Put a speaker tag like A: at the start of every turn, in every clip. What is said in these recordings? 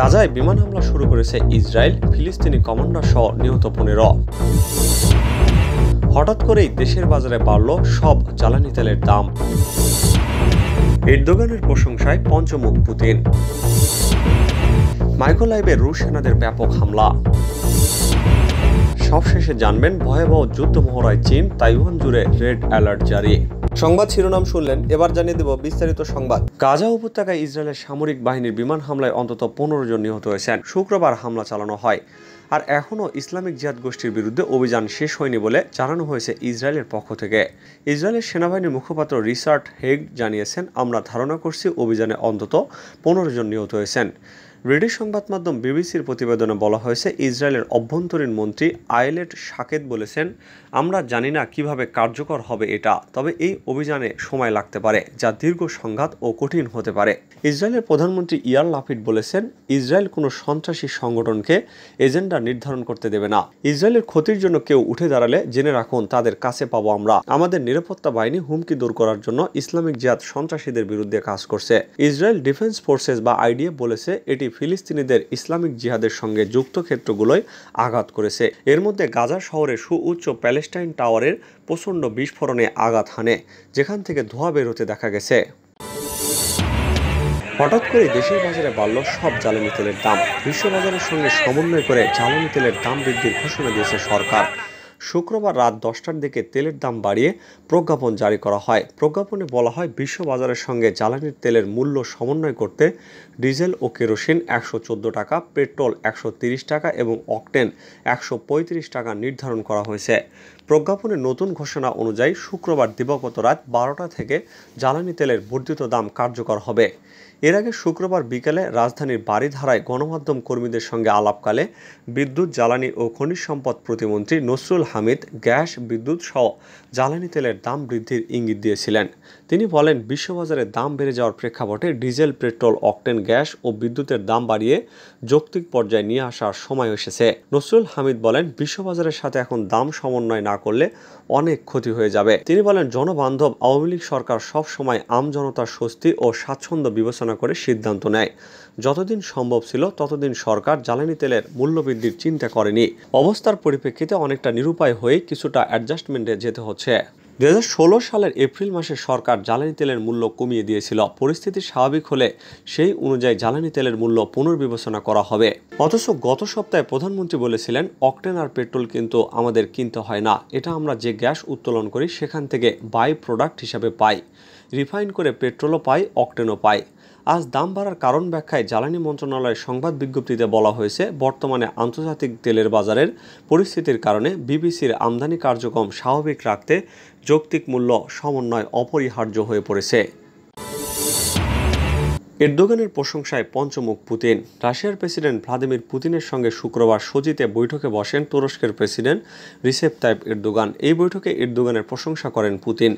A: গাজায় বিমান হামলা শুরু করেছে ইসরায়েল ফিলিস্তিনি কমান্ডার সহ নিহত পনেরো হঠাৎ করেই দেশের বাজারে বাড়ল সব জ্বালানি তেলের দাম এরদোগানের প্রশংসায় পঞ্চমুখ পুতিন মাইক্রোলাইভে রুশ সেনাদের ব্যাপক হামলা সবশেষে জানবেন ভয়াবহ যুদ্ধ মহড়ায় চীন তাইওয়ান জুড়ে রেড অ্যালার্ট জারি সংবাদ শিরোনাম শুনলেন এবার জানিয়ে দেব বিস্তারিত সংবাদ গাজা উপত্যকায় ইসরায়েলের সামরিক বাহিনীর বিমান হামলায় অন্তত পনেরো জন নিহত হয়েছেন শুক্রবার হামলা চালানো হয় আর এখনও ইসলামিক জিয়াদ গোষ্ঠীর বিরুদ্ধে অভিযান শেষ হয়নি বলে জানানো হয়েছে ইসরায়েলের পক্ষ থেকে ইসরায়েলের সেনাবাহিনীর মুখপাত্র রিসার্ট হেগ জানিয়েছেন আমরা ধারণা করছি অভিযানে অন্তত পনেরো জন নিহত হয়েছেন ব্রিটিশ সংবাদ মাধ্যম বিবিসির প্রতিবেদনে বলা হয়েছে ইসরায়েলের অভ্যন্তরীণ মন্ত্রী আয়েলেট সাকেত বলেছেন আমরা জানি না কিভাবে কার্যকর হবে এটা তবে এই অভিযানে সময় লাগতে পারে যা দীর্ঘ সংঘাত ও কঠিন হতে পারে ইসরায়েলের প্রধানমন্ত্রী ইয়ার লাফিট বলেছেন ইসরায়েল কোনো সন্ত্রাসী সংগঠনকে এজেন্ডা নির্ধারণ করতে দেবে না ইসরায়েলের ক্ষতির জন্য কেউ উঠে দাঁড়ালে জেনে রাখুন তাদের কাছে পাবো আমরা আমাদের নিরাপত্তা বাহিনী হুমকি দূর করার জন্য ইসলামিক জিয়াদ সন্ত্রাসীদের বিরুদ্ধে কাজ করছে ইসরায়েল ডিফেন্স ফোর্সেস বা আইডিএফ বলেছে এটি ফিলিস্তিনিদের ইসলামিক জিহাদের সঙ্গে যুক্ত ক্ষেত্রগুলোয় আঘাত করেছে এর মধ্যে গাজা শহরে সুউচ্চ প্যালেস্টাইন টাওয়ারের প্রচণ্ড বিস্ফোরণে আঘাত হানে যেখান থেকে ধোঁয়া বের হতে দেখা গেছে হঠাৎ করে দেশের বাজারে বাড়ল সব জ্বালানি তেলের দাম বিশ্ববাজারের সঙ্গে সমন্বয় করে জ্বালানি তেলের দাম বৃদ্ধির ঘোষণা দিয়েছে সরকার শুক্রবার রাত দশটার দিকে তেলের দাম বাড়িয়ে প্রজ্ঞাপন জারি করা হয় প্রজ্ঞাপনে বলা হয় বিশ্ববাজারের সঙ্গে জ্বালানির তেলের মূল্য সমন্বয় করতে ডিজেল ও কেরোসিন একশো টাকা পেট্রোল একশো টাকা এবং অকটেন একশো টাকা নির্ধারণ করা হয়েছে প্রজ্ঞাপনের নতুন ঘোষণা অনুযায়ী শুক্রবার দিবাগত রাত বারোটা থেকে জ্বালানি তেলের বর্ধিত দাম কার্যকর হবে এর আগে শুক্রবার বিকেলে রাজধানীর বাড়িধারায় গণমাধ্যম কর্মীদের সঙ্গে আলাপকালে বিদ্যুৎ জ্বালানি ও খনিজ সম্পদ প্রতিমন্ত্রী নসরুল হামিদ গ্যাস বিদ্যুৎ সহ জ্বালানি তেলের দাম বৃদ্ধির ইঙ্গিত দিয়েছিলেন তিনি বলেন বিশ্ববাজারে দাম বেড়ে যাওয়ার প্রেক্ষাপটে ডিজেল পেট্রোল অকটেন গ্যাস ও বিদ্যুতের দাম বাড়িয়ে যৌক্তিক পর্যায়ে নিয়ে আসার সময় এসেছে নসরুল হামিদ বলেন বিশ্ববাজারের সাথে এখন দাম সমন্বয় না করলে অনেক ক্ষতি হয়ে যাবে তিনি বলেন জনবান্ধব আওয়ামী লীগ সরকার সবসময় আমজনতার স্বস্তি ও স্বাচ্ছন্দ্য বিবেচনা করে সিদ্ধান্ত নেয় যতদিন সম্ভব ছিল ততদিন সরকার জ্বালানি তেলের মূল্যবৃদ্ধির চিন্তা করেনি অবস্থার পরিপ্রেক্ষিতে অনেকটা নিরুপায় হয়ে কিছুটা অ্যাডজাস্টমেন্টে যেতে হচ্ছে দু সালের এপ্রিল মাসে সরকার জ্বালানি তেলের মূল্য কমিয়ে দিয়েছিল পরিস্থিতি স্বাভাবিক হলে সেই অনুযায়ী জ্বালানি তেলের মূল্য পুনর্বিবেচনা করা হবে অথচ গত সপ্তাহে প্রধানমন্ত্রী বলেছিলেন অকটেন আর পেট্রোল কিন্তু আমাদের কিনতে হয় না এটা আমরা যে গ্যাস উত্তোলন করি সেখান থেকে বাই প্রোডাক্ট হিসাবে পাই রিফাইন করে পেট্রোলও পাই অকটেনও পাই আজ দাম বাড়ার কারণ ব্যাখ্যায় জ্বালানি মন্ত্রণালয়ের সংবাদ বিজ্ঞপ্তিতে বলা হয়েছে বর্তমানে আন্তর্জাতিক তেলের বাজারের পরিস্থিতির কারণে বিবিসির আমদানি কার্যক্রম স্বাভাবিক রাখতে যৌক্তিক মূল্য সমন্বয় অপরিহার্য হয়ে পড়েছে এরদোগানের প্রশংসায় পঞ্চমুখ পুতিন রাশিয়ার প্রেসিডেন্ট ভ্লাদিমির পুতিনের সঙ্গে শুক্রবার সজিতে বৈঠকে বসেন তুরস্কের প্রেসিডেন্ট রিসেপ তাইপ এরদোগান এই বৈঠকে এরদোগানের প্রশংসা করেন পুতিন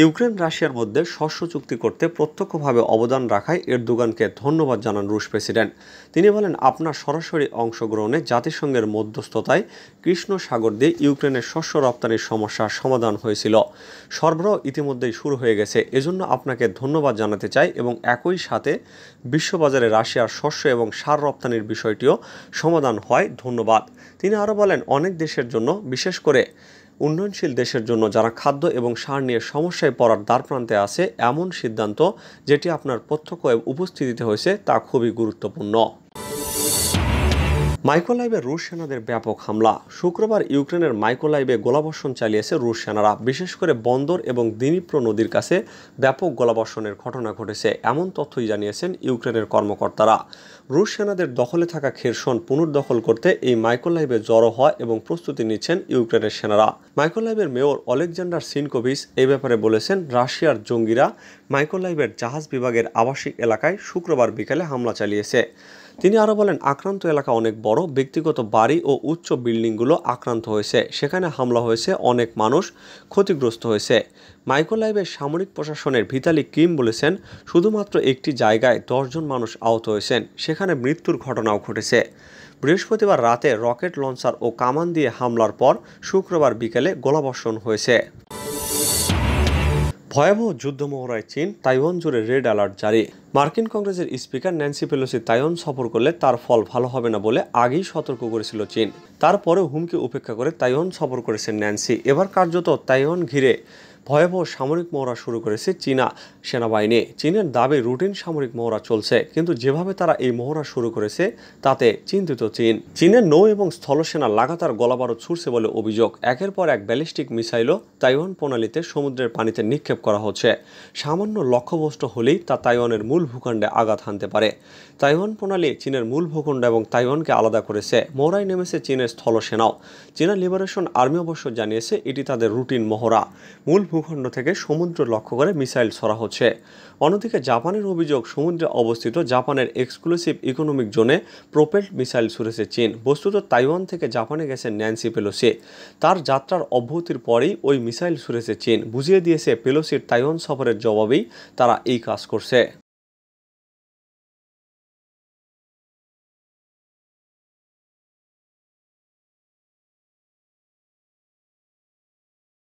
A: ইউক্রেন রাশিয়ার মধ্যে শস্য চুক্তি করতে প্রত্যক্ষভাবে অবদান রাখায় এরদোগানকে ধন্যবাদ জানান রুশ প্রেসিডেন্ট তিনি বলেন আপনার সরাসরি অংশগ্রহণে জাতিসংঘের মধ্যস্থতায় কৃষ্ণ সাগর দিয়ে ইউক্রেনের শস্য রপ্তানির সমস্যার সমাধান হয়েছিল সরবরাহ ইতিমধ্যেই শুরু হয়ে গেছে এজন্য আপনাকে ধন্যবাদ জানাতে চাই এবং একই সাথে বিশ্ববাজারে রাশিয়ার শস্য এবং সার রপ্তানির বিষয়টিও সমাধান হয় ধন্যবাদ তিনি আরও বলেন অনেক দেশের জন্য বিশেষ করে উন্নয়নশীল দেশের জন্য যারা খাদ্য এবং সার নিয়ে সমস্যায় পড়ার দ্বারপ্রান্তে আছে এমন সিদ্ধান্ত যেটি আপনার প্রত্যক্ষ উপস্থিতিতে হয়েছে তা খুবই গুরুত্বপূর্ণ মাইকোলাইভে রুশ সেনাদের ব্যাপক হামলা শুক্রবার ইউক্রেনের মাইকোলাইভে গোলাবর্ষণ চালিয়েছে রুশ সেনারা বিশেষ করে বন্দর এবং দিনীপ্র নদীর কাছে ব্যাপক গোলাবর্ষণের ঘটনা ঘটেছে এমন তথ্যই জানিয়েছেন ইউক্রেনের কর্মকর্তারা রুশ সেনাদের দখলে থাকা খেরসন পুনর্দখল করতে এই মাইকোলাইভে জড়ো হয় এবং প্রস্তুতি নিচ্ছেন ইউক্রেনের সেনারা মাইকোলাইভের মেয়র অলেকজান্ডার সিনকোভিস এই ব্যাপারে বলেছেন রাশিয়ার জঙ্গিরা মাইকোলাইভের জাহাজ বিভাগের আবাসিক এলাকায় শুক্রবার বিকালে হামলা চালিয়েছে তিনি আরও বলেন আক্রান্ত এলাকা অনেক বড় ব্যক্তিগত বাড়ি ও উচ্চ বিল্ডিংগুলো আক্রান্ত হয়েছে সেখানে হামলা হয়েছে অনেক মানুষ ক্ষতিগ্রস্ত হয়েছে মাইক্রোলাইভের সামরিক প্রশাসনের ভিতালি কিম বলেছেন শুধুমাত্র একটি জায়গায় দশজন মানুষ আহত হয়েছেন সেখানে মৃত্যুর ঘটনাও ঘটেছে বৃহস্পতিবার রাতে রকেট লঞ্চার ও কামান দিয়ে হামলার পর শুক্রবার বিকেলে গোলাবর্ষণ হয়েছে ভয়াবহ যুদ্ধ মহড়ায় চীন তাইওয়ান জুড়ে রেড অ্যালার্ট জারি মার্কিন কংগ্রেসের স্পিকার ন্যান্সি পেলোসি তাইওয়ান সফর করলে তার ফল ভালো হবে না বলে আগেই সতর্ক করেছিল চীন তারপরে হুমকি উপেক্ষা করে তাইওয়ান সফর করেছেন ন্যান্সি এবার কার্যত তাইওয়ান ঘিরে ভয়াবহ সামরিক মহড়া শুরু করেছে চীনা সেনাবাহিনী চীনের দাবি রুটিন সামরিক মহড়া চলছে কিন্তু যেভাবে তারা এই মহড়া শুরু করেছে তাতে চিন্তিত চীন চীনের নৌ এবং স্থলসেনা লাগাতার গলাবারুদ ছুড়ছে বলে অভিযোগ একের পর এক ব্যালিস্টিক মিসাইলও তাইওয়ান প্রণালীতে সমুদ্রের পানিতে নিক্ষেপ করা হচ্ছে সামান্য লক্ষ্যভ্রষ্ট হলেই তা তাইওয়ানের মূল ভূখণ্ডে আঘাত হানতে পারে তাইওয়ান প্রণালী চীনের মূল ভূখণ্ড এবং তাইওয়ানকে আলাদা করেছে মহড়ায় নেমেছে চীনের স্থলসেনাও চীনা লিবারেশন আর্মি অবশ্য জানিয়েছে এটি তাদের রুটিন মহড়া মূল ভূখণ্ড থেকে সমুদ্র লক্ষ্য করে মিসাইল ছড়া হচ্ছে অন্যদিকে জাপানের অভিযোগ সমুদ্রে অবস্থিত জাপানের এক্সক্লুসিভ ইকোনমিক জোনে প্রোপেল মিসাইল ছুড়েছে চীন বস্তুত তাইওয়ান থেকে জাপানে গেছে ন্যান্সি পেলোসি তার যাত্রার অব্যাহতির পরেই ওই মিসাইল ছুড়েছে চীন বুঝিয়ে দিয়েছে পেলোসির তাইওয়ান সফরের জবাবেই তারা এই কাজ করছে